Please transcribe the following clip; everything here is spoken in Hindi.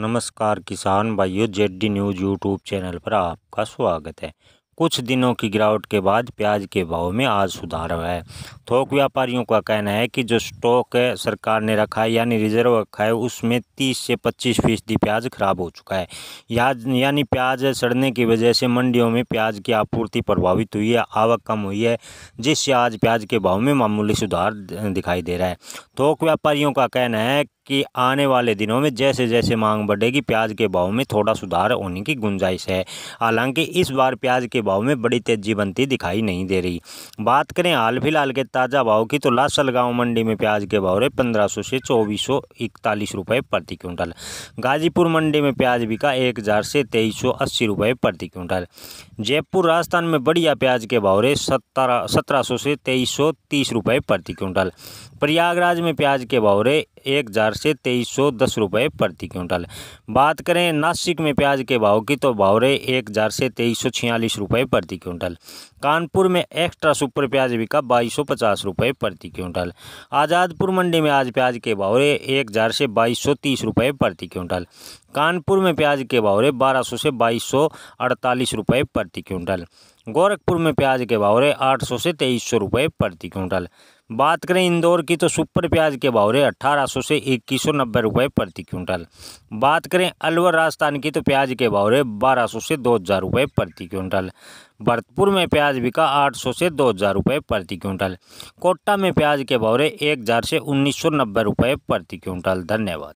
नमस्कार किसान भाइयों जेडी न्यूज़ यूट्यूब चैनल पर आपका स्वागत है कुछ दिनों की गिरावट के बाद प्याज के भाव में आज सुधार हुआ है थोक व्यापारियों का कहना है कि जो स्टॉक है सरकार ने रखा है यानी रिजर्व रखा है उसमें 30 से 25 फीसदी प्याज खराब हो चुका है यानी प्याज सड़ने की वजह से मंडियों में प्याज की आपूर्ति प्रभावित हुई है आवक कम हुई है जिससे आज प्याज के भाव में मामूली सुधार दिखाई दे रहा है थोक व्यापारियों का कहना है कि आने वाले दिनों में जैसे जैसे मांग बढ़ेगी प्याज के भाव में थोड़ा सुधार होने की गुंजाइश है हालांकि इस बार प्याज के भाव में बड़ी तेजी बनती दिखाई नहीं दे रही बात करें हाल फिलहाल के ताज़ा भाव की तो लासल गाँव मंडी में प्याज के भाव रहे पंद्रह सौ से चौबीस सौ इकतालीस रुपये प्रति क्विंटल गाजीपुर मंडी में प्याज बिका एक हज़ार से तेईस सौ अस्सी रुपये प्रति क्विंटल जयपुर राजस्थान में बढ़िया प्याज के भाव रहे सत्रह सत्रह सौ से तेईस सौ तीस रुपये प्रति क्विंटल प्रयागराज में प्याज के भाव रहे एक हज़ार से तेईस सौ दस रुपये प्रति क्विंटल बात करें नासिक में प्याज के भाव की तो भाव रहे एक हज़ार से तेईस सौ छियालीस रुपये प्रति क्विंटल कानपुर में एक्स्ट्रा सुपर प्याज बिका बाईस सौ पचास रुपये प्रति क्विंटल आज़ादपुर मंडी में आज प्याज के भाव रहे एक हज़ार से बाईस सौ तीस रुपये प्रति क्विंटल कानपुर में प्याज के भाव रहे बारह सौ से बाईस सौ अड़तालीस रुपये प्रति क्विंटल गोरखपुर में प्याज के भाव रहे आठ सौ से तेईस सौ रुपये प्रति क्विंटल बात करें इंदौर की तो सुपर प्याज के भाव रहे अट्ठारह सौ से इक्कीस सौ नब्बे रुपये प्रति क्विंटल बात करें अलवर राजस्थान की तो प्याज के भाव रहे बारह सौ से दो हज़ार रुपये प्रति क्विंटल भरतपुर में प्याज बिका आठ सौ से दो हज़ार रुपये प्रति क्विंटल कोटा में प्याज के भाव रहे एक हज़ार से उन्नीस सौ नब्बे रुपये प्रति क्विंटल धन्यवाद